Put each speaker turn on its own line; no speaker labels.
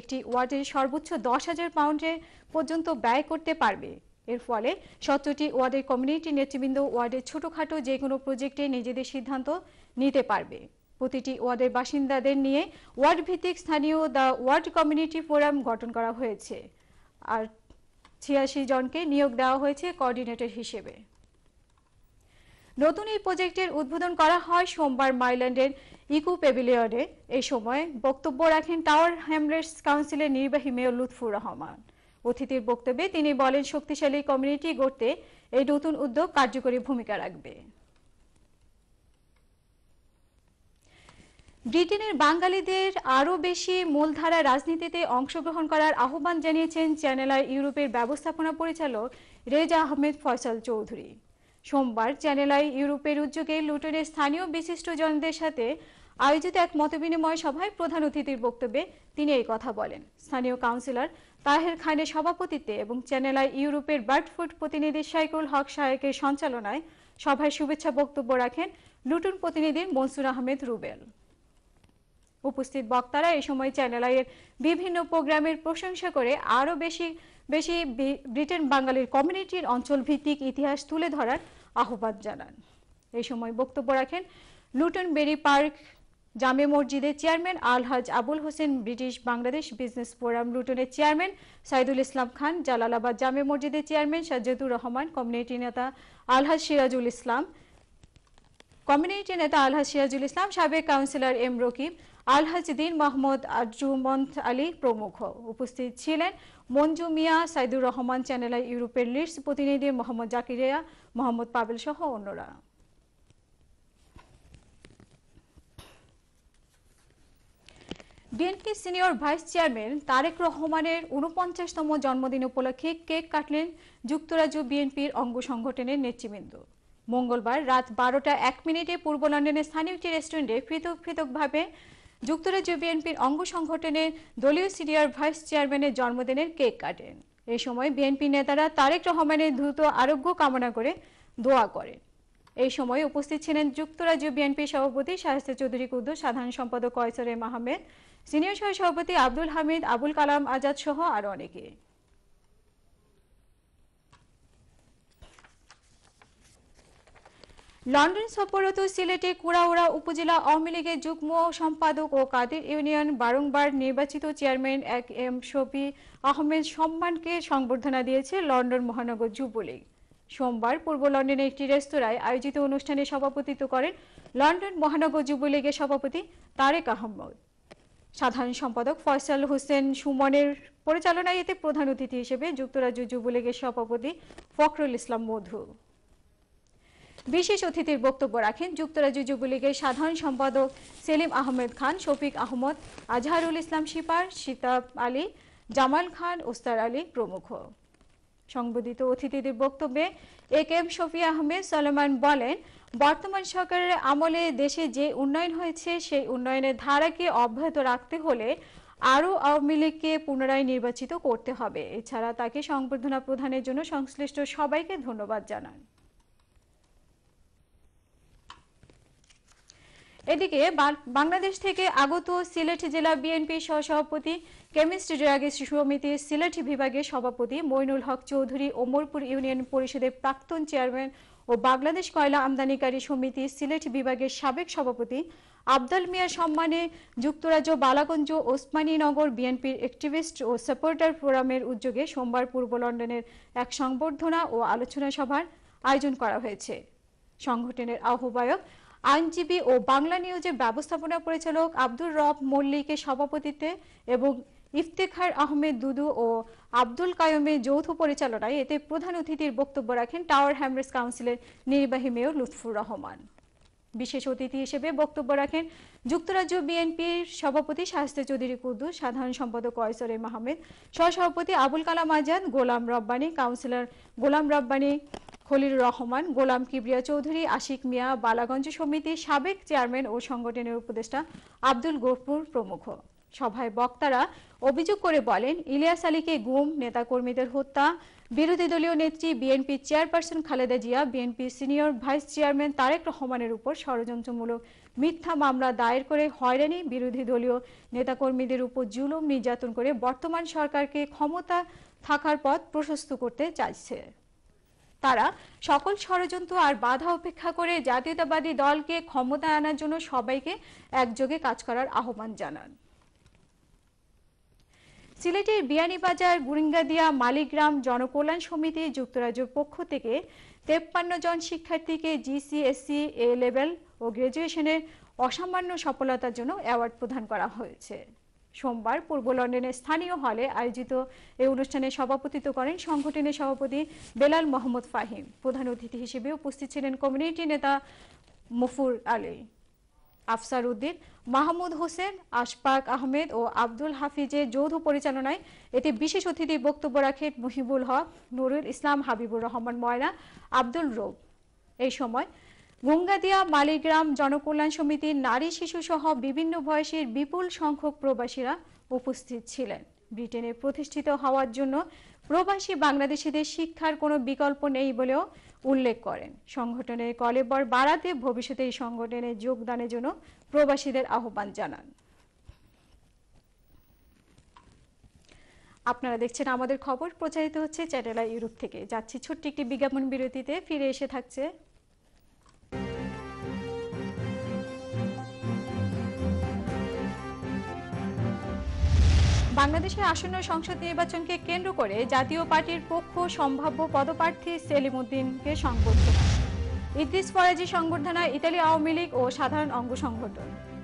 একটি ওয়ার্ডে সর্বোচ্চ দশ হাজার পাউন্ডে পর্যন্ত ব্যয় করতে পারবে এর ফলে সতেরোটি ওয়ার্ডের কমিউনিটি নেতৃবৃন্দ ওয়ার্ডের ছোটখাটো যে কোনো প্রজেক্টে নিজেদের সিদ্ধান্ত নিতে পারবে প্রতিটি ওয়ার্ডের বাসিন্দাদের নিয়ে ওয়ার্ড ভিত্তিক স্থানীয় দ্য ওয়ার্ড কমিউনিটি ফোরাম গঠন করা হয়েছে আর ছিয়াশি জনকে নিয়োগ দেওয়া হয়েছে কোঅর্ডিনেটর হিসেবে নতুন এই প্রজেক্টের উদ্বোধন করা হয় সোমবার মাইল্যান্ডের ইকু প্যাভিলিয়নে এই সময় বক্তব্য রাখেন টাওয়ার হ্যামলেটস কাউন্সিলের নির্বাহী মেয়র লুৎফুর রহমান অতিথির বক্তব্যে তিনি বলেন শক্তিশালী কমিউনিটি গড়তে এই নতুন উদ্যোগ কার্যকরী ভূমিকা রাখবে ব্রিটেনের বাঙালিদের আরও বেশি মূলধারা রাজনীতিতে অংশগ্রহণ করার আহ্বান জানিয়েছেন চ্যানেল আর ইউরোপের ব্যবস্থাপনা পরিচালক রেজা আহমেদ ফয়সাল চৌধুরী সোমবার চ্যানেল আই ইউরোপের উদ্যোগে লুটনের স্থানীয় বিশিষ্টজনদের সাথে আয়োজিত এক মতবিনিময় সভায় প্রধান অতিথির বক্তব্যে তিনি এই কথা বলেন স্থানীয় কাউন্সিলর তাহের খানের সভাপতিত্বে এবং চ্যানেল আই ইউরোপের বার্ডফুড প্রতিনিধি সাইকুল হক শায়েকের সঞ্চালনায় সভায় শুভেচ্ছা বক্তব্য রাখেন লুটন প্রতিনিধি মনসুর আহমেদ রুবেল উপস্থিত বক্তারা এই সময় চ্যানেল আইয়ের বিভিন্ন প্রোগ্রামের প্রশংসা করে আরও বেশি বেশি ব্রিটেন বাঙালির কমিউনিটির অঞ্চল ভিত্তিক ইতিহাস তুলে ধরার আহ্বান জানান এই সময় বক্তব্য রাখেন লুটন বেরি পার্ক জামে মসজিদের chairman Alhaj Abul Hossain British Bangladesh business forum লুটনের চেয়ারম্যান সাইদুল ইসলাম খান জালালাবাদ জামে মসজিদের চেয়ারম্যান সাজ্জাদুর রহমান কমিউনিটি নেতা আলহাজ সিরাজুল ইসলাম কমিউনিটি নেতা আলহাজ সিরাজুল ইসলাম সাবেক কাউন্সিলর এম রকিব আলহাজদ্দিন মাহমুদ আরজুমন্ত আলী প্রমুখ উপস্থিত ছিলেন মঞ্জু মিয়া সাইদুর রহমান চ্যানেল ইউরোপের লিডস প্রতিনিধি মোহাম্মদ জাকিরিয়া মোহাম্মদ পাবেল সহ অন্যরা BNP senior vice chairman Tarek রহমানের উনপঞ্চাশতম জন্মদিন উপলক্ষে কেক কাটলেন যুক্তরাজ্য বিএনপির অঙ্গ সংগঠনের নেতৃবৃন্দ মঙ্গলবার রাত বারোটা এক মিনিটে পূর্ব লন্ডনের স্থানীয় একটি রেস্টুরেন্টে পৃথক পৃথকভাবে যুক্তরাজ্য বিএনপির অঙ্গ সংগঠনের দলীয় সিনিয়র ভাইস চেয়ারম্যানের জন্মদিনের কেক কাটেন এ সময় বিএনপি নেতারা তারেক রহমানের দ্রুত আরোগ্য কামনা করে দোয়া করেন এই সময় উপস্থিত ছিলেন যুক্তরাজ্য বিএনপি সভাপতি শাহস্তা চৌধুরী কুদ্দু সাধারণ সম্পাদক কয়সরে মাহমেদ সিনিয়র সহ সভাপতি আব্দুল হামিদ আবুল কালাম আজাদ সহ আরও অনেকে লন্ডন সফররত সিলেটে কুড়াউড়া উপজেলা আওয়ামী লীগের যুগ্ম সম্পাদক ও কাদের ইউনিয়ন বারংবার নির্বাচিত চেয়ারম্যান এক এম শফি আহমেদ সম্মানকে সংবর্ধনা দিয়েছে লন্ডন মহানগর যুবলীগ সোমবার পূর্ব লন্ডনে একটি রেস্তোরাঁয় আয়োজিত অনুষ্ঠানে সভাপতিত্ব করেন লন্ডন মহানগর যুবলীগের সভাপতি তারেক আহমদ সাধারণ সম্পাদক ফয়সাল হোসেন সুমনের পরিচালনায় এতে প্রধান অতিথি হিসেবে যুক্তরাজ্য যুবলীগের সভাপতি ফখরুল ইসলাম মধু বিশেষ অতিথির বক্তব্য রাখেন যুক্তরাজ্য যুবলীগের সাধারণ সম্পাদক সেলিম আহমেদ খান শফিক আহমদ আজহারুল ইসলাম শিপার সিতাব আলী জামাল খান ওস্তার আলী প্রমুখ সংবদিত অতিথিদের বক্তব্যে A K M Shafi Ahmed Salman বলেন বর্তমান সরকারের আমলে দেশে যে উন্নয়ন হয়েছে সেই উন্নয়নের ধারাকে অব্যাহত রাখতে হলে আরও আওয়ামী লীগকে পুনরায় নির্বাচিত করতে হবে এছাড়া তাকে সংবর্ধনা প্রদানের জন্য সংশ্লিষ্ট সবাইকে ধন্যবাদ জানান এদিকে বাংলাদেশ থেকে আগত সিলেট জেলা বিএনপি সহসভাপতি কেমিস্ট শিশু সমিতি সিলেট বিভাগের সভাপতি মইনুল হক চৌধুরী ওমরপুর ইউনিয়ন পরিষদের প্রাক্তন চেয়ারম্যান ও বাংলাদেশ কয়লা আমদানিকারী সমিতি সিলেট বিভাগের সাবেক সভাপতি আবদাল মিয়ার সম্মানে যুক্তরাজ্য বালাগঞ্জ ওসমানীনগর বিএনপির অ্যাক্টিভিস্ট ও সাপোর্টার ফোরামের উদ্যোগে সোমবার পূর্ব লন্ডনের এক সংবর্ধনা ও আলোচনা সভার আয়োজন করা হয়েছে সংগঠনের আহ্বায়ক আইনজীবী ও বাংলা নিউজের ব্যবস্থাপনা পরিচালক আব্দুর রব মল্লিকের সভাপতিত্বে এবং ইফতেখার আহমেদ দুদু ও আব্দুল কায়মের যৌথ পরিচালনায় এতে প্রধান অতিথির বক্তব্য রাখেন টাওয়ার হ্যামরেস কাউন্সিলের নির্বাহী মেয়র লুৎফুর রহমান বিশেষ অতিথি হিসেবে বক্তব্য রাখেন যুক্তরাজ্য বিএনপির সভাপতি শাস্তে চৌধুরী কুদ্দু সাধারণ সম্পাদক কয়সর এম আহমেদ সহসভাপতি আবুল কালাম আজাদ গোলাম রব্বানি কাউন্সিলর গোলাম রব্বানি খলিল রহমান গোলাম কিবরিয়া চৌধুরী আশিক মিয়া বালাগঞ্জ সমিতি সাবেক চেয়ারম্যান ও সংগঠনের উপদেষ্টা আব্দুল গফুর প্রমুখ সভায় বক্তারা অভিযোগ করে বলেন ইলিয়াস আলীকে গুম নেতাকর্মীদের হত্যা বিরোধী দলীয় নেত্রী BNP chairperson Khaleda Zia BNP senior vice chairman Tarek রহমানের উপর ষড়যন্ত্রমূলক মিথ্যা মামলা দায়ের করে হয়রানি বিরোধী দলীয় নেতাকর্মীদের উপর জুলুম নির্যাতন করে বর্তমান সরকারকে ক্ষমতা থাকার পথ প্রশস্ত করতে চাইছে তারা সকল ষড়যন্ত্র আর বাধা উপেক্ষা করে জাতীয়তাবাদী দলকে ক্ষমতা আনার জন্য সবাইকে একযোগে কাজ করার আহ্বান জানান সিলেটের বিয়ানীবাজার গুরিঙ্গাদিয়া মালিগ্রাম জনকল্যাণ সমিতি যুক্তরাজ্যের পক্ষ থেকে তেপ্পান্ন জন শিক্ষার্থীকে জিসিএসসি এ লেভেল ও গ্রাজুয়েশনের অসামান্য সফলতার জন্য অ্যাওয়ার্ড প্রদান করা হয়েছে সোমবার পূর্ব লন্ডনের স্থানীয় হলে আয়োজিত এই অনুষ্ঠানে সভাপতিত্ব করেন সংগঠনের সভাপতি বেলাল মোহাম্মদ ফাহিম প্রধান অতিথি হিসেবে উপস্থিত ছিলেন কমিউনিটি নেতা মফুর আলী আফসার উদ্দিন মাহমুদ হোসেন আশফাক আহমেদ ও আব্দুল হাফিজের যৌথ পরিচালনায় এতে বিশেষ অতিথি বক্তব্য রাখেন মহিবুল হক নুরুল ইসলাম হাবিবুর রহমান ময়না আব্দুল রব এই সময় গঙ্গাদিয়া মালিগ্রাম জনকল্যাণ সমিতির নারী শিশুসহ বিভিন্ন বয়সের বিপুল সংখ্যক প্রবাসীরা উপস্থিত ছিলেন ব্রিটেনে প্রতিষ্ঠিত হওয়ার জন্য প্রবাসী বাংলাদেশিদের শিক্ষার কোনো বিকল্প নেই বলেও উল্লেখ করেন সংগঠনের কলেবর বাড়াতে ভবিষ্যতে এই সংগঠনে যোগদানের জন্য প্রবাসীদের আহ্বান জানান আপনারা দেখছেন আমাদের খবর প্রচারিত হচ্ছে চ্যাটেলা ইউরোপ থেকে যাচ্ছি ছোট্ট একটি বিজ্ঞাপন বিরতিতে ফিরে এসে থাকছে বাংলাদেশের আসন্ন সংসদ নির্বাচনকে কেন্দ্র করে জাতীয় পার্টির পক্ষ সম্ভাব্য পদপ্রার্থী সেলিম উদ্দিনকে সংবর্ধনা ইদ্রিস ফরাজি সংবর্ধনা ইতালি আওয়ামী লীগ ও সাধারণ অঙ্গ সংগঠন